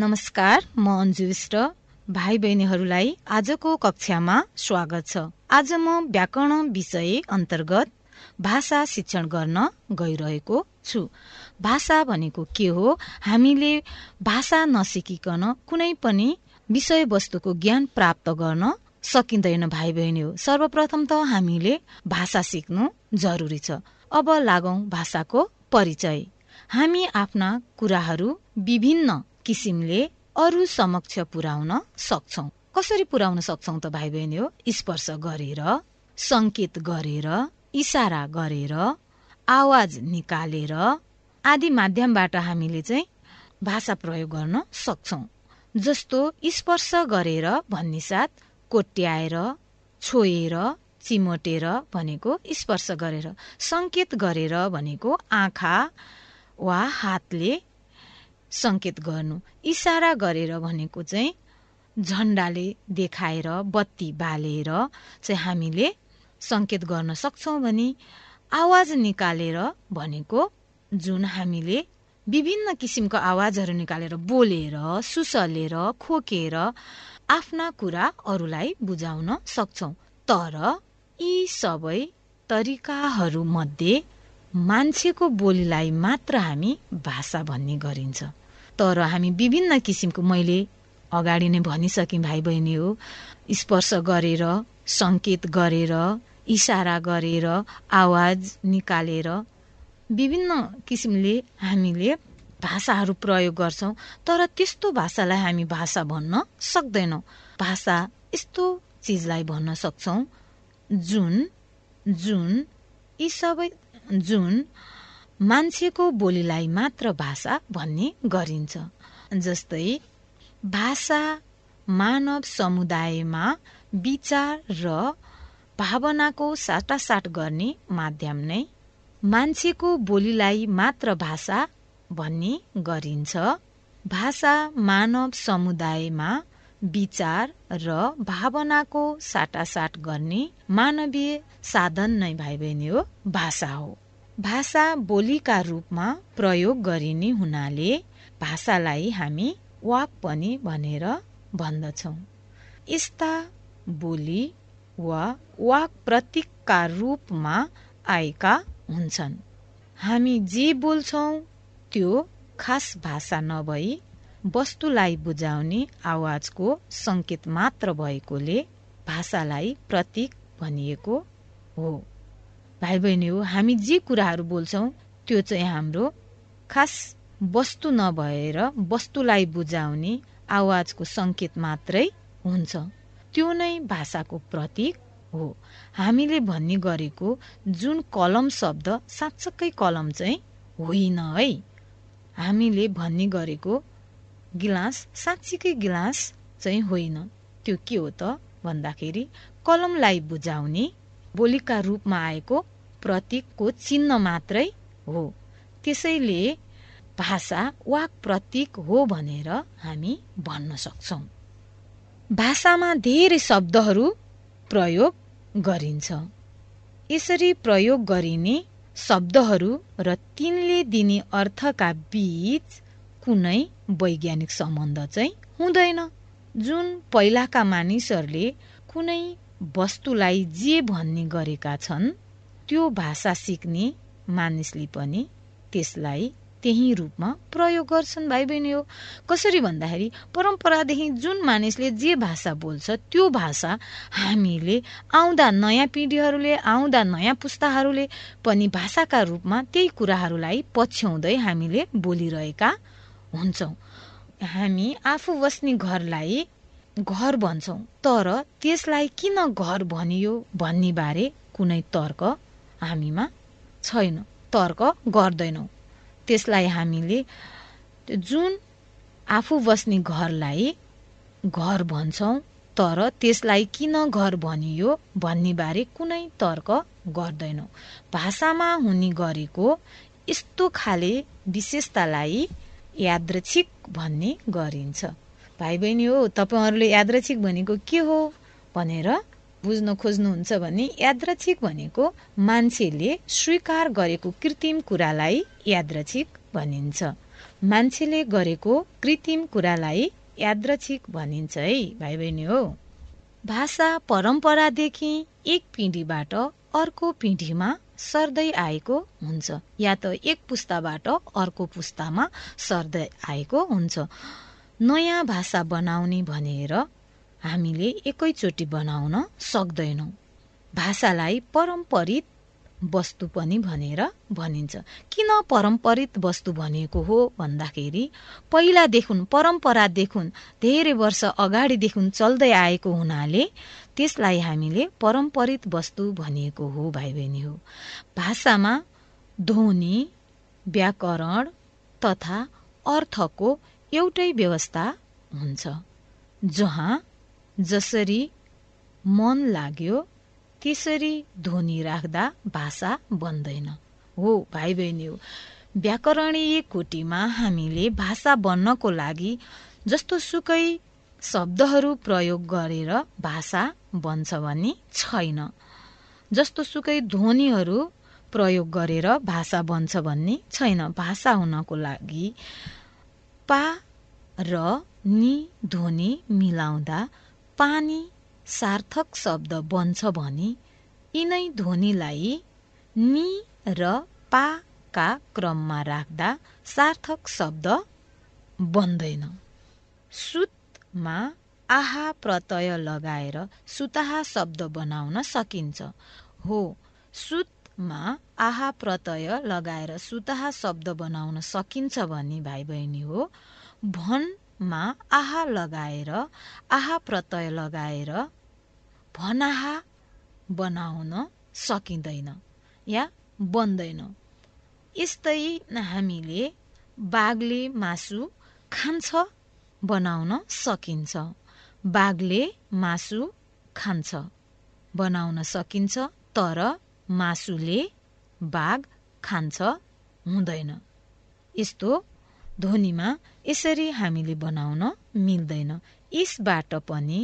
नमस्कार म अन्जु विष्ट भाइ बहिनीहरूलाई आजको कक्षामा स्वागत छ आज म व्याकरण विषय अन्तर्गत भाषा शिक्षण गर्न गइरहेको छु भाषा भनेको के हो हामीले भाषा नसिकिकन कुनै पनि विषयवस्तुको ज्ञान प्राप्त गर्न सकिँदैन भाइ बहिनी हो सर्वप्रथम त हामीले भाषा सिक्नु जरुरी छ अब लागौँ भाषाको परिचय हामी आफ्ना कुराहरू विभिन्न किसिमले अरू समक्ष पुर्याउन सक्छौ कसरी पुर्याउन सक्छौ त भाइ बहिनी हो स्पर्श गरेर सङ्केत गरेर इसारा गरेर आवाज निकालेर आदि माध्यमबाट हामीले चाहिँ भाषा प्रयोग गर्न सक्छौ जस्तो स्पर्श गरेर भन्ने साथ कोट्याएर छोएर चिमोटेर भनेको स्पर्श गरेर सङ्केत गरेर भनेको आँखा वा हातले सङ्केत गर्नु इसारा गरेर भनेको चाहिँ झन्डाले देखाएर बत्ती बालेर चाहिँ हामीले सङ्केत गर्न सक्छौँ भने आवाज निकालेर भनेको जुन हामीले विभिन्न किसिमको आवाजहरू निकालेर बोलेर सुसलेर खोकेर आफ्ना कुरा अरूलाई बुझाउन सक्छौँ तर यी सबै तरिकाहरूमध्ये मान्छेको बोलीलाई मात्र हामी भाषा भन्ने गरिन्छ तर हामी विभिन्न किसिमको मैले अगाडि नै भनिसकेँ भाइ बहिनी हो स्पर्श गरेर सङ्केत गरेर इसारा गरेर आवाज निकालेर विभिन्न किसिमले हामीले भाषाहरू प्रयोग गर्छौँ तर त्यस्तो भाषालाई हामी भाषा भन्न सक्दैनौँ भाषा यस्तो चिजलाई भन्न सक्छौँ जुन जुन यी सबै जुन मान्छेको बोलीलाई मात्र भाषा भन्ने गरिन्छ जस्तै भाषा मानव समुदायमा विचार र भावनाको साटासाट गर्ने माध्यम नै मान्छेको बोलीलाई मात्र भाषा भन्ने गरिन्छ भाषा मानव समुदायमा विचार र भावनाको साटासाट गर्ने मानवीय साधन नै भाइ बहिनी हो भाषा हो भाषा बोलीका रूपमा प्रयोग गरिने हुनाले भाषालाई हामी वाक पनि भनेर भन्दछौँ यस्ता बोली वा वाक प्रतीकका रूपमा आएका हुन्छन् हामी जे बोल्छौँ त्यो खास भाषा नभई वस्तुलाई बुझाउने आवाजको सङ्केत मात्र भएकोले भाषालाई प्रतीक भनिएको हो भाइ बहिनी हो हामी जे कुराहरू बोल्छौँ त्यो चाहिँ हाम्रो खास वस्तु नभएर वस्तुलाई बुझाउने आवाजको सङ्केत मात्रै हुन्छ त्यो नै भाषाको प्रतीक हो हामीले भन्ने गरेको जुन कलम शब्द साँच्चकै कलम चाहिँ होइन है हामीले भन्ने गरेको गिलास साँच्चीकै गिलास चाहिँ होइन त्यो के हो त भन्दाखेरि कलमलाई बुझाउने बोलीका रूपमा आएको प्रतीकको चिन्ह मात्रै हो त्यसैले भाषा वाक प्रतीक हो भनेर हामी भन्न सक्छौँ भाषामा धेरै शब्दहरू प्रयोग गरिन्छ यसरी प्रयोग गरिने शब्दहरू र तिनले दिने अर्थका बीच कुनै वैज्ञानिक सम्बन्ध चाहिँ हुँदैन जुन पहिलाका मानिसहरूले कुनै वस्तुलाई जे भन्ने गरेका छन् त्यो भाषा सिक्ने मानिसले पनि त्यसलाई त्यही रूपमा प्रयोग गर्छन् भाइ बहिनी हो कसरी भन्दाखेरि परम्परादेखि जुन मानिसले जे भाषा बोल्छ त्यो भाषा हामीले आउँदा नयाँ पिँढीहरूले आउँदा नयाँ पुस्ताहरूले पनि भाषाका रूपमा त्यही कुराहरूलाई पछ्याउँदै हामीले बोलिरहेका हुन्छौँ हामी आफू बस्ने घरलाई घर भन्छौँ तर त्यसलाई किन घर भनियो भन्ने बारे कुनै तर्क हामीमा छैन तर्क गर्दैनौँ त्यसलाई हामीले जुन आफू बस्ने घरलाई घर भन्छौँ तर त्यसलाई किन घर भनियो भन्ने बारे कुनै तर्क गर्दैनौँ भाषामा हुने गरेको यस्तो खाले विशेषतालाई यादृच्छिक भन्ने गरिन्छ भाइ बहिनी हो तपाईँहरूले यादृच्छिक भनेको के हो भनेर बुझ्न खोज्नुहुन्छ भने यादृच्छिक भनेको मान्छेले स्वीकार गरेको कृत्रिम कुरालाई यादृच्छिक भनिन्छ मान्छेले गरेको कृत्रिम कुरालाई यादृच्छिक भनिन्छ है भाइ बहिनी हो भाषा परम्परादेखि एक पिँढीबाट अर्को पिँढीमा सर्दै आएको हुन्छ या त एक पुस्ताबाट अर्को पुस्तामा सर्दै आएको हुन्छ नयाँ भाषा बनाउने भनेर हामीले एकैचोटि बनाउन सक्दैनौँ भाषालाई परम्परित वस्तु पनि भनेर भनिन्छ किन परम्परित वस्तु भनेको हो भन्दाखेरि पहिला देखुन परम्परा देखुन धेरै वर्ष अगाडिदेखि चल्दै आएको हुनाले त्यसलाई हामीले परम्परित वस्तु भनिएको हो भाइ बहिनी हो भाषामा ध्वनि व्याकरण तथा अर्थको एउटै व्यवस्था हुन्छ जहाँ जसरी मन लाग्यो त्यसरी ध्वनि राख्दा भाषा बन्दैन हो भाइ बहिनी हो व्याकरणीय कोटीमा हामीले भाषा बन्नको लागि जस्तो सुकै शब्दहरू प्रयोग गरेर भाषा बन्छ भने छैन जस्तो सुकै ध्वनिहरू प्रयोग गरेर भाषा बन्छ भन्ने छैन भाषा हुनको लागि पा र नि ध्वनि मिलाउँदा पानी सार्थक शब्द बन्छ भने यिनै ध्वनिलाई नि र पाका क्रममा राख्दा सार्थक शब्द बन्दैन सुतमा आहा प्रत्यय लगाएर सुताहा शब्द बनाउन सकिन्छ हो सुत मा आहा प्रत्यय लगाएर सुताहा शब्द बनाउन सकिन्छ भन्ने भाइ बहिनी हो भनमा आहा लगाएर आहा प्रत्यय लगाएर भनाहा बनाउन सकिँदैन या बन्दैन यस्तै हामीले बाघले मासु खान्छ बनाउन सकिन्छ बाघले मासु खान्छ बनाउन सकिन्छ तर मासुले बाघ खान्छ हुँदैन यस्तो ध्वनिमा यसरी हामीले बनाउन मिल्दैन यसबाट पनि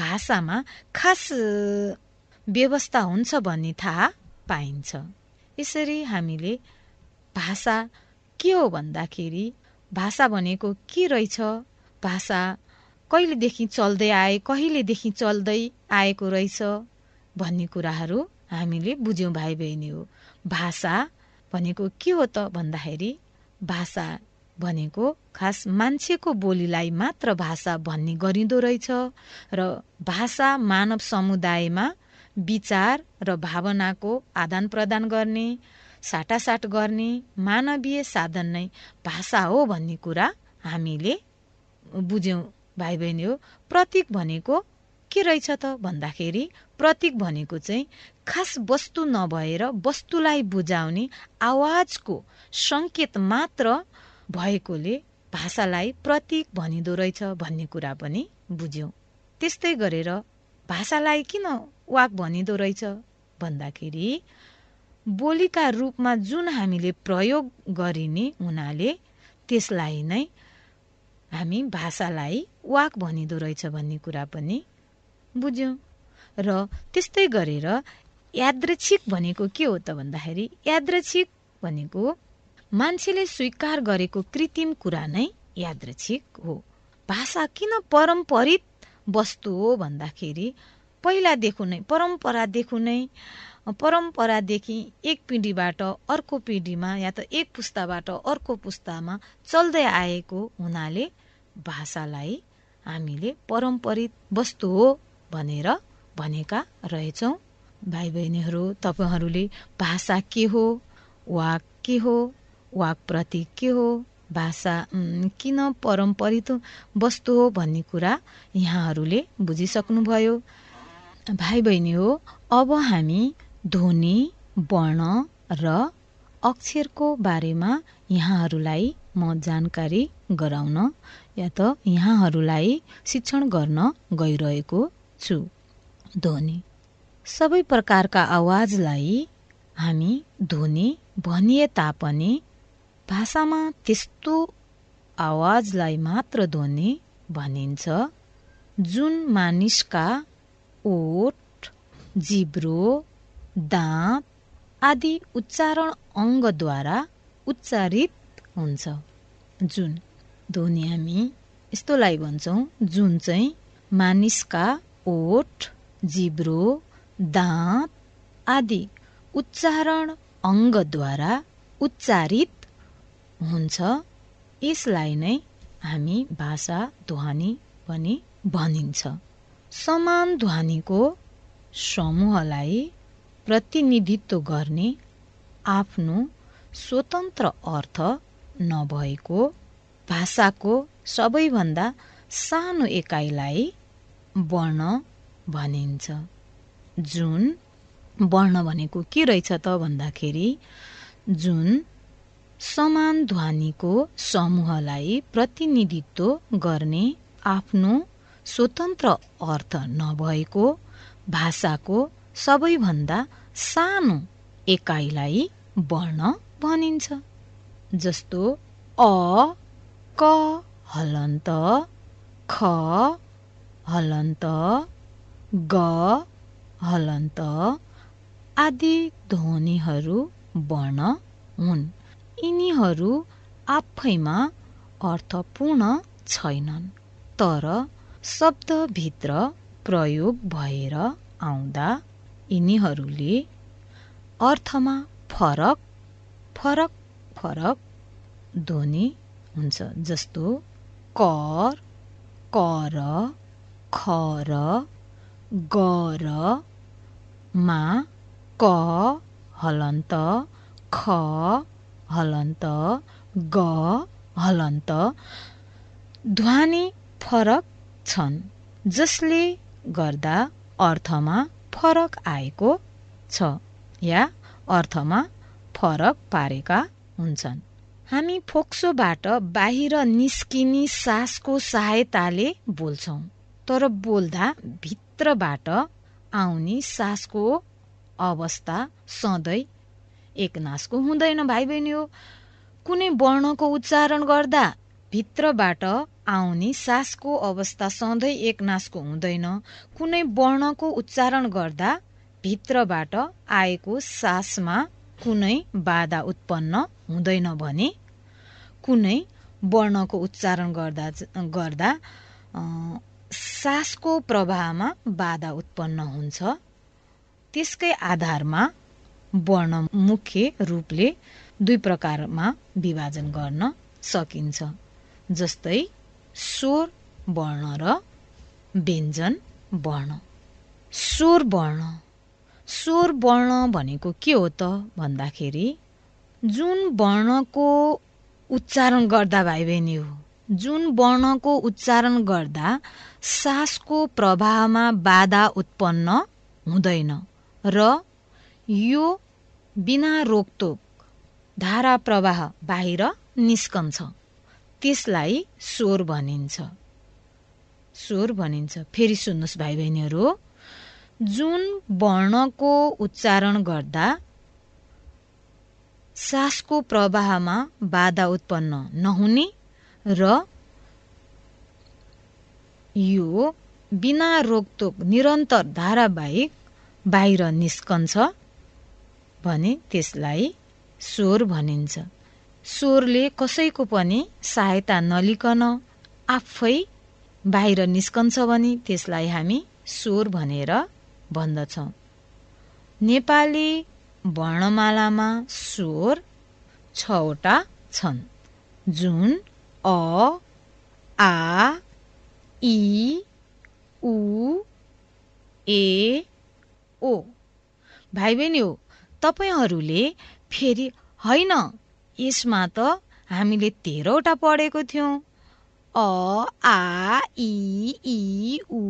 भाषामा खास व्यवस्था हुन्छ भन्ने थाहा पाइन्छ यसरी हामीले भाषा के हो भन्दाखेरि भाषा भनेको के रहेछ भाषा कहिलेदेखि चल्दै आए कहिलेदेखि चल्दै आएको रहेछ भन्ने कुराहरू हामीले बुझ्यौँ भाइ बहिनी हो भाषा भनेको के हो त भन्दाखेरि भाषा भनेको खास मान्छेको बोलीलाई मात्र भाषा भन्ने गरिँदो रहेछ र भाषा मानव समुदायमा विचार र भावनाको आदान प्रदान गर्ने साटासाट गर्ने मानवीय साधन नै भाषा हो भन्ने कुरा हामीले बुझ्यौँ भाइ बहिनी हो प्रतीक भनेको के रहेछ त भन्दाखेरि प्रतीक भनेको चाहिँ खास वस्तु नभएर वस्तुलाई बुझाउने आवाजको सङ्केत मात्र भएकोले भाषालाई प्रतीक भनिँदो रहेछ भन्ने कुरा पनि बुझ्यौँ त्यस्तै गरेर भाषालाई किन वाक भनिँदो रहेछ भन्दाखेरि बोलीका रूपमा जुन हामीले प्रयोग गरिने हुनाले त्यसलाई नै हामी भाषालाई वाक भनिँदो रहेछ भन्ने कुरा पनि बुझ्यौँ र त्यस्तै गरेर यादृच्छिक भनेको के हो त भन्दाखेरि यादृच्छिक भनेको मान्छेले स्वीकार गरेको कृत्रिम कुरा नै यादृच्छिक हो भाषा किन पारम्परिक वस्तु हो भन्दाखेरि पहिलादेखि नै परम्परादेखि नै परम्परादेखि एक पिँढीबाट अर्को पिँढीमा या त एक पुस्ताबाट अर्को पुस्तामा चल्दै आएको हुनाले भाषालाई हामीले परम्परित वस्तु हो भनेर भनेका रहेछौँ भाइ बहिनीहरू तपाईँहरूले भाषा के हो वाक के हो वाकप्रति के हो भाषा किन परम्परित वस्तु हो भन्ने कुरा यहाँहरूले बुझिसक्नुभयो भाइ बहिनी हो अब हामी ध्वनि वर्ण र अक्षरको बारेमा यहाँहरूलाई म जानकारी गराउन या त यहाँहरूलाई शिक्षण गर्न गइरहेको छु ध्वनि सबै प्रकारका आवाजलाई हामी ध्वनि भनिए तापनि भाषामा त्यस्तो आवाजलाई मात्र ध्वनि भनिन्छ जुन मानिसका ओठ जिब्रो दाँत आदि उच्चारण अङ्गद्वारा उच्चारित हुन्छ जुन ध्वनि हामी यस्तोलाई भन्छौँ जुन चाहिँ मानिसका ओठ जिब्रो दाँत आदि उच्चारण अङ्गद्वारा उच्चारित हुन्छ यसलाई नै हामी भाषा ध्वनि पनि भनिन्छ समान ध्वनिको समूहलाई प्रतिनिधित्व गर्ने आफ्नो स्वतन्त्र अर्थ नभएको भाषाको सबैभन्दा सानो एकाइलाई वर्ण भनिन्छ जुन वर्ण भनेको के रहेछ त भन्दाखेरि जुन समान ध्वनिको समूहलाई प्रतिनिधित्व गर्ने आफ्नो स्वतन्त्र अर्थ नभएको भाषाको सबैभन्दा सानो एकाइलाई वर्ण भनिन्छ जस्तो अ क हलन्त ख हलन्त ग हलन्त आदि ध्वनिहरू वर्ण हुन् यिनीहरू आफैमा अर्थपूर्ण छैनन् तर शब्दभित्र प्रयोग भएर आउँदा यिनीहरूले अर्थमा फरक फरक फरक ध्वनि हुन्छ जस्तो कर कर ख र ग र मा क हलन्त ख हलन्त ग हलन्त ध्वनि फरक छन् जसले गर्दा अर्थमा फरक आएको छ या अर्थमा फरक पारेका हुन्छन् हामी फोक्सोबाट बाहिर निस्किने सासको सहायताले बोल्छौँ तर बोल्दा भित्रबाट आउने सासको अवस्था सधैँ एकनासको हुँदैन भाइ बहिनी हो कुनै वर्णको उच्चारण गर्दा भित्रबाट आउने सासको अवस्था सधैँ एकनासको हुँदैन कुनै वर्णको उच्चारण गर्दा भित्रबाट आएको सासमा कुनै बाधा उत्पन्न हुँदैन भने कुनै वर्णको उच्चारण गर्दा गर्दा सासको प्रवाहमा बाधा उत्पन्न हुन्छ त्यसकै आधारमा वर्ण मुख्य रूपले दुई प्रकारमा विभाजन गर्न सकिन्छ जस्तै स्वर वर्ण र व्यञ्जन वर्ण स्वर वर्ण स्वर वर्ण भनेको के हो त भन्दाखेरि जुन वर्णको उच्चारण गर्दा भाइ बहिनी हो जुन वर्णको उच्चारण गर्दा सासको प्रवाहमा बाधा उत्पन्न हुँदैन र यो बिना रोकटोक धारा प्रवाह बाहिर निस्कन्छ त्यसलाई स्वर भनिन्छ स्वर भनिन्छ फेरि सुन्नुहोस् भाइ बहिनीहरू जुन वर्णको उच्चारण गर्दा सासको प्रवाहमा बाधा उत्पन्न नहुने र यो बिना रोकटोक निरन्तर धारावाहिक बाहिर निस्कन्छ भने त्यसलाई स्वर भनिन्छ स्वरले कसैको पनि सहायता नलिकन आफै बाहिर निस्कन्छ भने त्यसलाई हामी स्वर भनेर भन्दछौँ नेपाली वर्णमालामा स्वर छवटा छन् जुन o, a, i, u, A e, ओ भाइ बहिनी हो तपाईँहरूले फेरि होइन यसमा त हामीले तेह्रवटा पढेको थियौँ अ आ इ इ, उ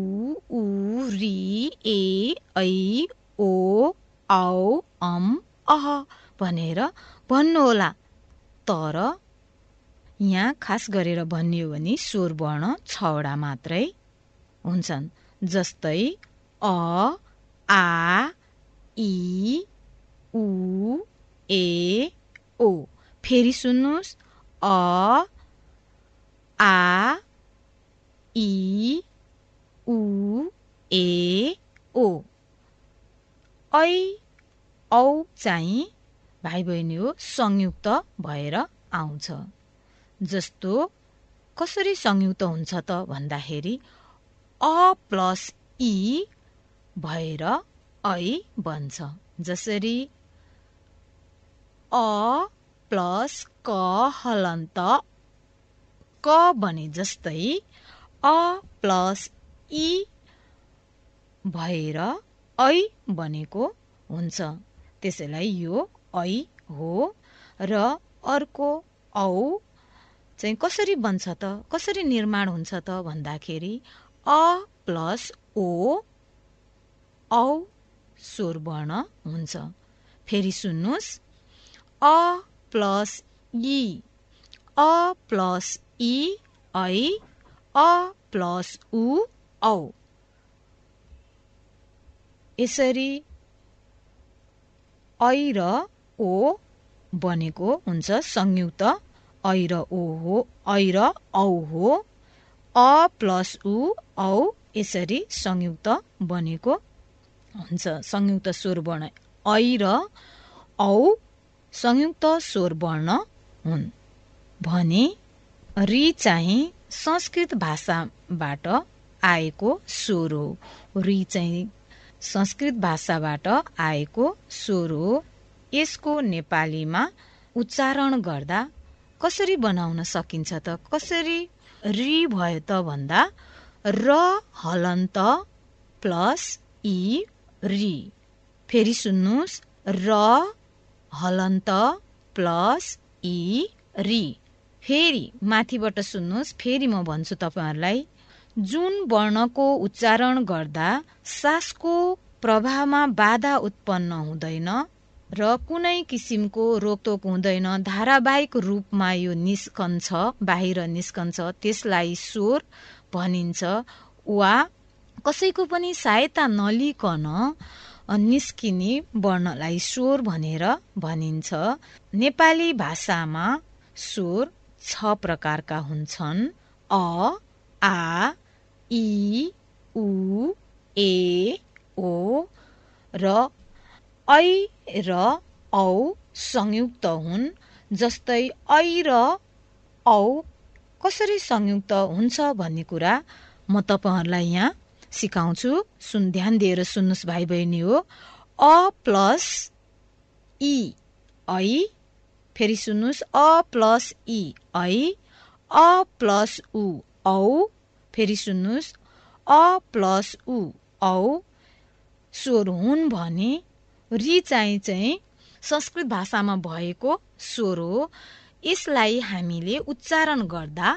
उ, रि ए ऐ ओ औ अम अह भनेर भन्नुहोला तर यहाँ खास गरेर भनियो भने स्वर वर्ण छवटा मात्रै हुन्छन् जस्तै अ आ इ उ ए ओ फेरि सुन्नुहोस् अ आ इ उ ए ओ ऐ औ चाहिँ भाइ बहिनी हो संयुक्त भएर आउँछ जस्तो कसरी संयुक्त हुन्छ त भन्दाखेरि अ प्लस ई भएर ऐ बन्छ जसरी अ प्लस क हलन्त क बने जस्तै अ प्लस ई भएर ऐ बनेको हुन्छ त्यसैलाई यो ऐ हो र अर्को औ चाहिँ कसरी बन्छ त कसरी निर्माण हुन्छ त भन्दाखेरि अ प्लस ओ औ स्वर वर्ण हुन्छ फेरि सुन्नुहोस् अ प्लस इ अ प्लस इ ऐ अ प्लस उ औ यसरी ऐ र ओ बनेको हुन्छ संयुक्त ऐ र ओ हो ऐ र औ हो अ प्लस उ औ यसरी संयुक्त बनेको हुन्छ संयुक्त स्वर वर्ण ऐ र औ संयुक्त स्वर वर्ण हुन् भने रि चाहिँ संस्कृत भाषाबाट आएको स्वर हो रि चाहिँ संस्कृत भाषाबाट आएको स्वर हो यसको नेपालीमा उच्चारण गर्दा कसरी बनाउन सकिन्छ त कसरी रि भयो त भन्दा र हलन्त प्लस इ रि फेरि सुन्नुहोस् र हलन्त प्लस इ रि फेरि माथिबाट सुन्नुहोस् फेरि म भन्छु तपाईँहरूलाई जुन वर्णको उच्चारण गर्दा सासको प्रभावमा बाधा उत्पन्न हुँदैन र कुनै किसिमको रोकटोक हुँदैन धारावाहिक रूपमा यो निस्कन्छ बाहिर निस्कन्छ त्यसलाई स्वर भनिन्छ वा कसैको पनि सहायता नलिकन निस्किने वर्णलाई स्वर भनेर भनिन्छ नेपाली भाषामा स्वर छ प्रकारका हुन्छन् अ आ इ उ ए ओ र ऐ र औ संयुक्त हुन् जस्तै ऐ र औ कसरी संयुक्त हुन्छ भन्ने कुरा म तपाईँहरूलाई यहाँ सिकाउँछु सुन ध्यान दिएर सुन्नुहोस् भाइ बहिनी हो अ प्लस इ ऐ फेरि सुन्नुहोस् अ प्लस इ ऐ अ प्लस उ औ फेरि सुन्नुहोस् अ प्लस उ औ स्वर हुन् भने रि चाहिँ चाहिँ संस्कृत भाषामा भएको स्वर हो यसलाई हामीले उच्चारण गर्दा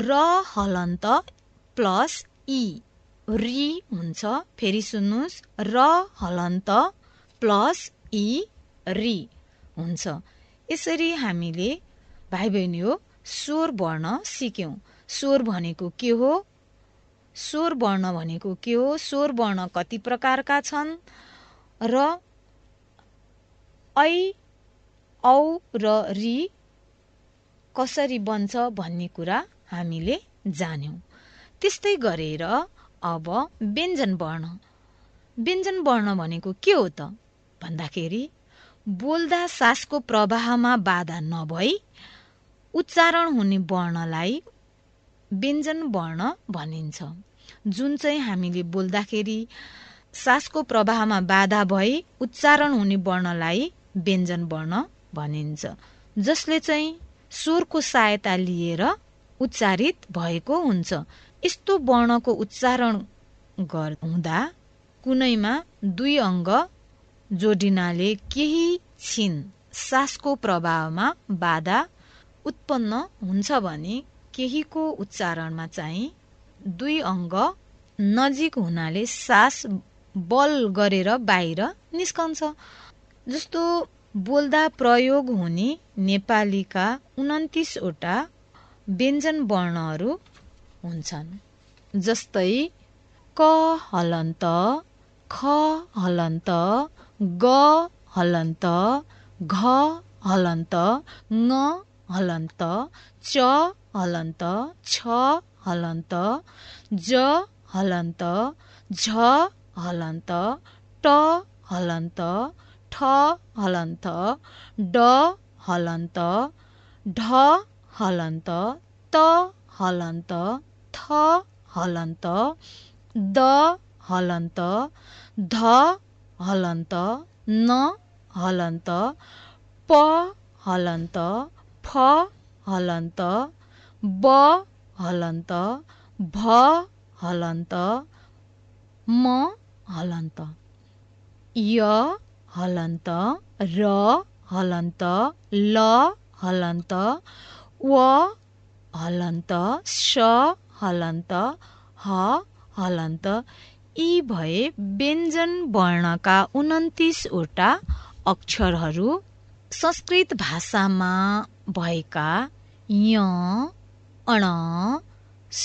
र हलन्त प्लस ई रि हुन्छ फेरि सुन्नुहोस् र हलन्त प्लस इ रि हुन्छ यसरी हामीले भाइ बहिनी हो स्वर वर्ण सिक्यौँ स्वर भनेको के हो स्वर वर्ण भनेको के हो स्वर वर्ण कति प्रकारका छन् र ऐ औ र री कसरी बन्छ भन्ने कुरा हामीले जान्यौँ त्यस्तै गरेर अब व्यञ्जन वर्ण व्यञ्जन वर्ण भनेको के हो त भन्दाखेरि बोल्दा सासको प्रवाहमा बाधा नभई उच्चारण हुने वर्णलाई व्यञ्जन वर्ण भनिन्छ जुन चाहिँ हामीले बोल्दाखेरि सासको प्रवाहमा बाधा भई उच्चारण हुने वर्णलाई व्यञ्जन वर्ण भनिन्छ जसले चाहिँ स्वरको सहायता लिएर उच्चारित भएको हुन्छ यस्तो वर्णको उच्चारण गर् हुँदा कुनैमा दुई अङ्ग जोडिनाले केही छिन सासको प्रभावमा बाधा उत्पन्न हुन्छ भने केहीको उच्चारणमा चाहिँ दुई अङ्ग नजिक हुनाले सास बल गरेर बाहिर निस्कन्छ जस्तो बोल्दा प्रयोग हुने नेपालीका उन्तिसवटा व्यञ्जन वर्णहरू हुन्छन् जस्तै क हलन्त ख हलन्त ग हलन्त घ हलन्त ङ हलन्त च हलन्त छ हलन्त ज हलन्त झ हलन्त ट हलन्त ঠ হলন্ত ড হলন্ত ঢ হলন্ত ত হলন্ত থ হলন্ত দ হলন্ত ধ হলন্ত ন হলন্ত প হলন্ত ফ হলন্ত ব হলন্ত ভ হলন্ত ম হলন্ত य हलन्त र हलन्त ल हलन्त व हलन्त स हलन्त ह हलन्त यी भए व्यञ्जन वर्णका उन्तिसवटा अक्षरहरू संस्कृत भाषामा भएका य अण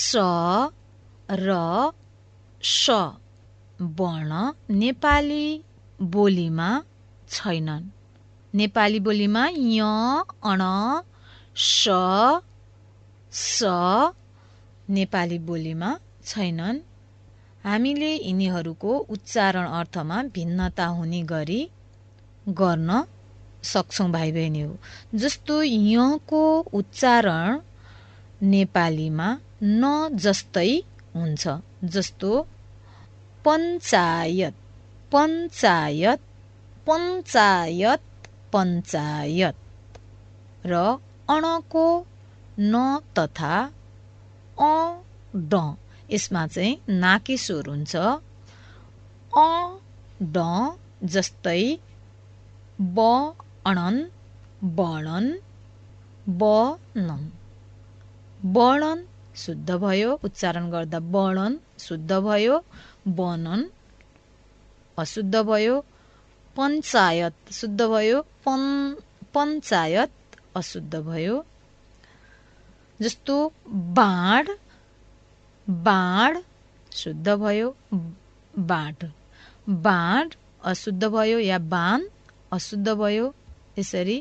स र स वर्ण नेपाली बोलीमा छैनन् नेपाली बोलीमा य अण स स नेपाली बोलीमा छैनन् हामीले यिनीहरूको उच्चारण अर्थमा भिन्नता हुने गरी गर्न सक्छौँ भाइ बहिनीहरू जस्तो यको उच्चारण नेपालीमा न जस्तै हुन्छ जस्तो पञ्चायत पञ्चायत पञ्चायत पञ्चायत र अणको न तथा अ ड यसमा चाहिँ नाके स्वर हुन्छ अ ड जस्तै ब अणन वर्णन बनन, वर्णन शुद्ध भयो उच्चारण गर्दा वर्णन शुद्ध भयो वर्णन अशुद्ध भयो पञ्चायत शुद्ध भयो पन् पञ्चायत अशुद्ध भयो जस्तो बाँड बाँड शुद्ध भयो बाँड बाँड अशुद्ध भयो या बाण अशुद्ध भयो यसरी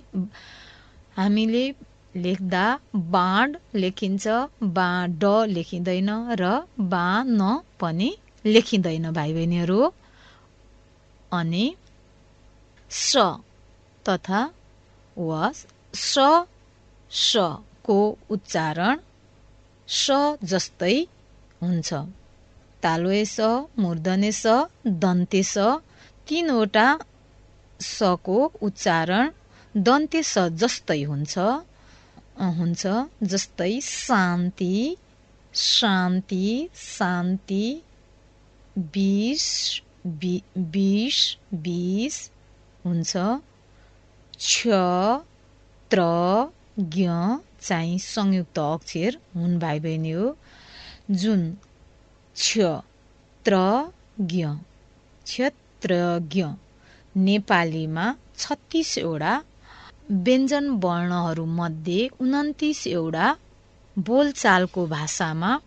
हामीले लेख्दा बाँड लेखिन्छ बा ड लेखिँदैन र बा न पनि लेखिँदैन भाइ बहिनीहरू अनि स तथा वा स स को उच्चारण स जस्तै हुन्छ तालुए स मूर्धने स दन्ते स तिनवटा सको उच्चारण दन्ते स जस्तै हुन्छ हुन्छ जस्तै शान्ति शान्ति शान्ति बिस बि बिस बिस हुन्छ छ त्र ज्ञ चाहिँ संयुक्त अक्षर हुन् भाइ बहिनी हो जुन छ त्र ज्ञ ज्ञ नेपालीमा छत्तिसवटा व्यञ्जन वर्णहरूमध्ये उन्तिसवटा बोलचालको भाषामा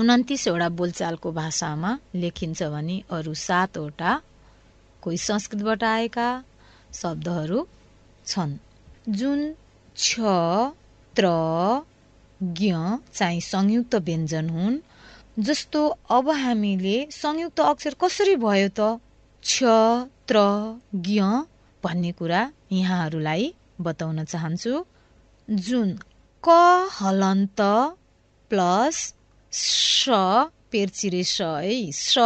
उन्तिसवटा बोलचालको भाषामा लेखिन्छ भने अरू सातवटा कोही संस्कृतबाट आएका शब्दहरू छन् जुन छ त्र ज्ञ चाहिँ संयुक्त व्यञ्जन हुन् जस्तो अब हामीले संयुक्त अक्षर कसरी भयो त छ त्र ज्ञ भन्ने कुरा यहाँहरूलाई बताउन चाहन्छु जुन क हलन्त प्लस स पेर्चिरे स है स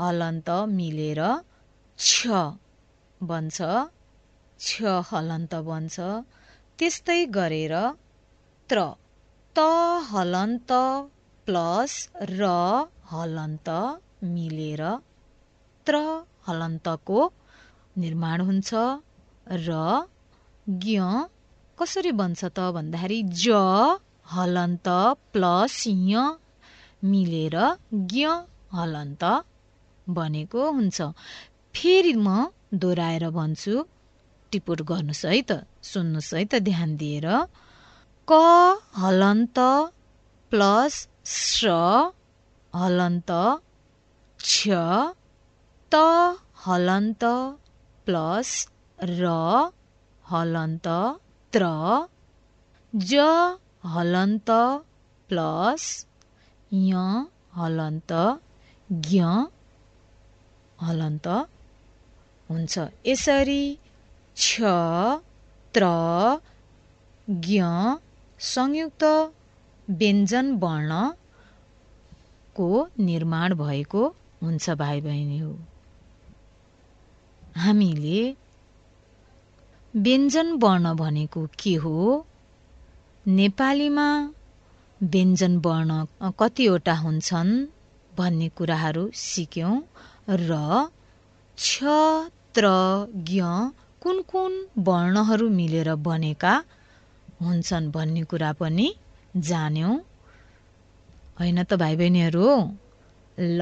हलन्त मिलेर छ बन्छ छ हलन्त बन्छ त्यस्तै गरेर त्र त हलन्त प्लस र हलन्त मिलेर त्र हलन्तको निर्माण हुन्छ र ज्ञ कसरी बन्छ त भन्दाखेरि ज हलन्त प्लस य मिलेर ज्ञ हलन्त बनेको हुन्छ फेरि म दोहोऱ्याएर भन्छु टिपोट गर्नुहोस् है त सुन्नुहोस् है त ध्यान दिएर क हलन्त प्लस स हलन्त छ त हलन्त प्लस र हलन्त त्र ज हलन्त प्लस य हलन्त ज्ञ हलन्त हुन्छ यसरी छ त्र ज्ञ संयुक्त व्यञ्जन वर्णको निर्माण भएको हुन्छ भाइ बहिनी हो हामीले व्यञ्जन वर्ण भनेको के हो नेपालीमा व्यञ्जन वर्ण कतिवटा हुन्छन् भन्ने कुराहरू सिक्यौँ र छ त्र ज्ञ कुन कुन वर्णहरू मिलेर बनेका हुन्छन् भन्ने कुरा पनि जान्यौँ होइन त भाइ बहिनीहरू ल